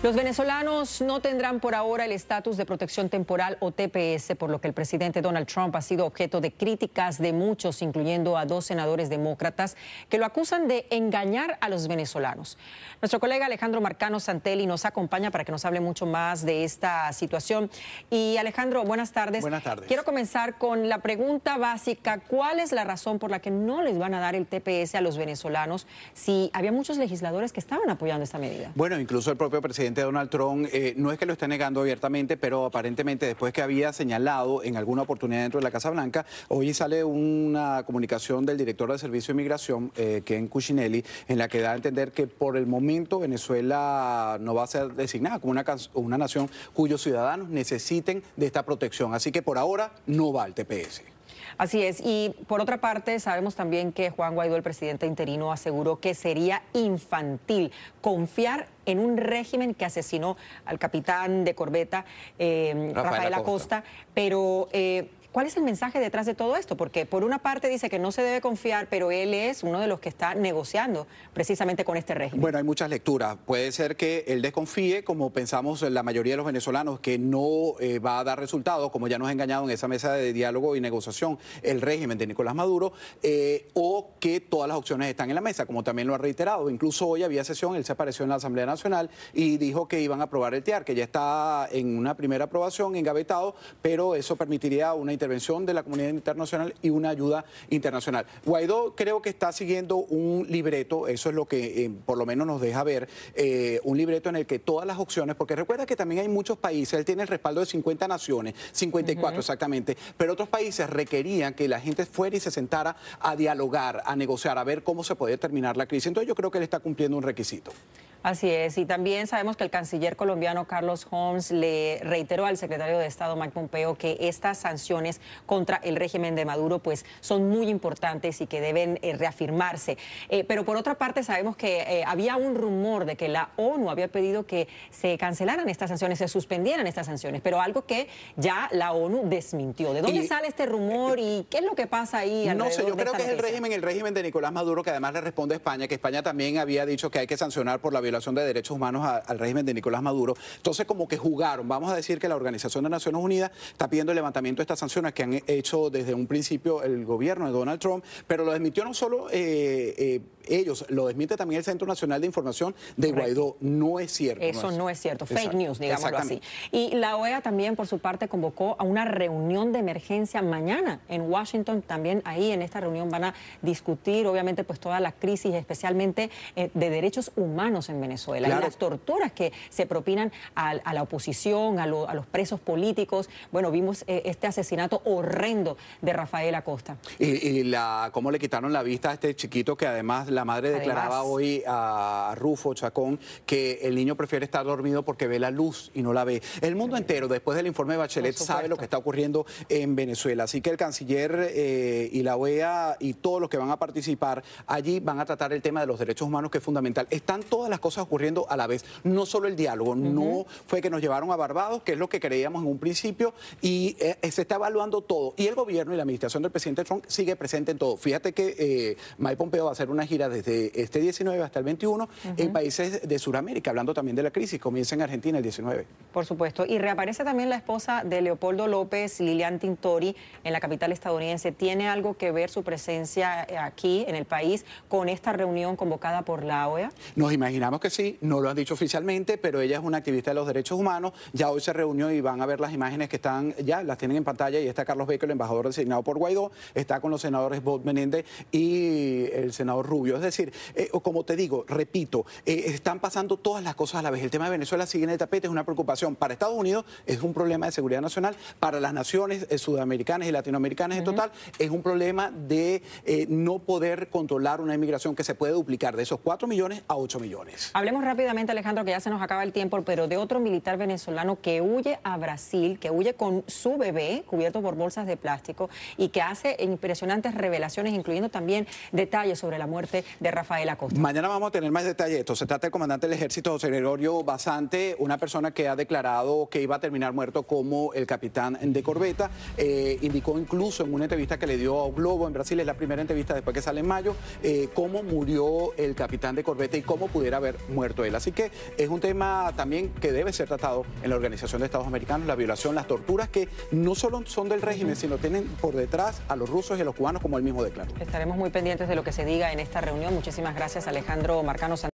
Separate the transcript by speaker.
Speaker 1: Los venezolanos no tendrán por ahora el estatus de protección temporal o TPS, por lo que el presidente Donald Trump ha sido objeto de críticas de muchos, incluyendo a dos senadores demócratas, que lo acusan de engañar a los venezolanos. Nuestro colega Alejandro Marcano Santelli nos acompaña para que nos hable mucho más de esta situación. Y Alejandro, buenas tardes. Buenas tardes. Quiero comenzar con la pregunta básica, ¿cuál es la razón por la que no les van a dar el TPS a los venezolanos si había muchos legisladores que estaban apoyando esta medida?
Speaker 2: Bueno, incluso el propio presidente presidente Donald Trump eh, no es que lo esté negando abiertamente, pero aparentemente después que había señalado en alguna oportunidad dentro de la Casa Blanca, hoy sale una comunicación del director del Servicio de Inmigración, eh, Ken Cuccinelli, en la que da a entender que por el momento Venezuela no va a ser designada como una, una nación cuyos ciudadanos necesiten de esta protección. Así que por ahora no va al TPS.
Speaker 1: Así es. Y por otra parte, sabemos también que Juan Guaidó, el presidente interino, aseguró que sería infantil confiar en un régimen que asesinó al capitán de corbeta eh, Rafael, Acosta, pero... Eh, ¿Cuál es el mensaje detrás de todo esto? Porque por una parte dice que no se debe confiar, pero él es uno de los que está negociando precisamente con este régimen. Bueno,
Speaker 2: hay muchas lecturas. Puede ser que él desconfíe, como pensamos la mayoría de los venezolanos, que no eh, va a dar resultados, como ya nos ha engañado en esa mesa de diálogo y negociación el régimen de Nicolás Maduro, eh, o que todas las opciones están en la mesa, como también lo ha reiterado. Incluso hoy había sesión, él se apareció en la Asamblea Nacional y dijo que iban a aprobar el TIAR, que ya está en una primera aprobación, engavetado, pero eso permitiría una intervención de la comunidad internacional y una ayuda internacional. Guaidó creo que está siguiendo un libreto, eso es lo que eh, por lo menos nos deja ver, eh, un libreto en el que todas las opciones, porque recuerda que también hay muchos países, él tiene el respaldo de 50 naciones, 54 exactamente, pero otros países requerían que la gente fuera y se sentara a dialogar, a negociar, a ver cómo se podía terminar la crisis. Entonces yo creo que él está cumpliendo un requisito.
Speaker 1: Así es, y también sabemos que el canciller colombiano Carlos Holmes le reiteró al secretario de Estado Mike Pompeo que estas sanciones contra el régimen de Maduro pues son muy importantes y que deben eh, reafirmarse. Eh, pero por otra parte sabemos que eh, había un rumor de que la ONU había pedido que se cancelaran estas sanciones, se suspendieran estas sanciones, pero algo que ya la ONU desmintió. ¿De dónde sale este rumor y qué es lo que pasa ahí? No sé, yo creo que es el régimen,
Speaker 2: el régimen de Nicolás Maduro que además le responde a España, que España también había dicho que hay que sancionar por la violación de derechos humanos al régimen de Nicolás Maduro. Entonces, como que jugaron, vamos a decir que la Organización de Naciones Unidas está pidiendo el levantamiento de estas sanciones que han hecho desde un principio el gobierno de Donald Trump, pero lo desmitió no solo eh, eh, ellos, lo desmite también el Centro Nacional de Información de Guaidó. No es cierto. Eso no es, cierto, fake news, digámoslo así.
Speaker 1: Y la OEA también, por su parte, convocó a una reunión de emergencia mañana en Washington. También ahí en esta reunión van a discutir, obviamente, pues toda la crisis, especialmente eh, de derechos humanos en Venezuela y las torturas que se propinan a, la oposición, a, los presos políticos. Bueno, vimos eh, este asesinato horrendo de Rafael Acosta.
Speaker 2: Y, eh, eh, cómo le quitaron la vista a este chiquito que además la madre declaraba hoy a Rufo Chacón que el niño prefiere estar dormido porque ve la luz y no la ve. El mundo entero, después del informe de Bachelet, sabe lo que está ocurriendo en Venezuela. Así que el canciller y la OEA y todos los que van a participar allí van a tratar el tema de los derechos humanos, que es fundamental. Están todas las cosas ocurriendo a la vez. No solo el diálogo, no fue que nos llevaron a Barbados, que es lo que creíamos en un principio, y eh, eh, se está evaluando todo. Y el gobierno y la administración del presidente Trump sigue presente en todo. Fíjate que eh, Mike Pompeo va a hacer una gira desde este 19 hasta el 21 en países de Sudamérica, hablando también de la crisis. Comienza en Argentina el 19.
Speaker 1: Por supuesto. Y reaparece también la esposa de Leopoldo López, Lilian Tintori, en la capital estadounidense. ¿Tiene algo que ver su presencia aquí en el país con esta reunión convocada por la OEA?
Speaker 2: Nos imaginamos que sí, no lo han dicho oficialmente, pero ella es una activista de los derechos humanos. Ya hoy se reunió y van a ver las imágenes que están, ya las tienen en pantalla. Y está Carlos Becker, el embajador designado por Guaidó, está con los senadores Bob Menéndez y el senador Rubio. Es decir, eh, como te digo, repito, eh, están pasando todas las cosas a la vez. El tema de Venezuela sigue en el tapete, es una preocupación. Para Estados Unidos es un problema de seguridad nacional, para las naciones eh, sudamericanas y latinoamericanas en total es un problema de no poder controlar una inmigración que se puede duplicar de esos 4 millones a 8 millones.
Speaker 1: Hablemos rápidamente, Alejandro, que ya se nos acaba el tiempo, pero de otro militar venezolano que huye a Brasil, que huye con su bebé cubierto por bolsas de plástico y que hace impresionantes revelaciones, incluyendo también detalles sobre la muerte de Rafael Acosta. Mañana
Speaker 2: vamos a tener más detalles de esto. Se trata del comandante del ejército, José Gregorio Basante, una persona que ha declarado que iba a terminar muerto como el capitán de corbeta. Eh, indicó incluso en una entrevista que le dio a Globo en Brasil, es la primera entrevista después que sale en mayo, eh, cómo murió el capitán de corbeta y cómo pudiera haber muerto él. Así que es un tema también que debe ser tratado en la Organización de Estados Americanos, la violación, las torturas que no solo son del régimen, sino tienen por detrás a los rusos y a los cubanos, como él mismo declaró.
Speaker 1: Estaremos muy pendientes de lo que se diga en esta reunión. Muchísimas gracias, Alejandro Marcano.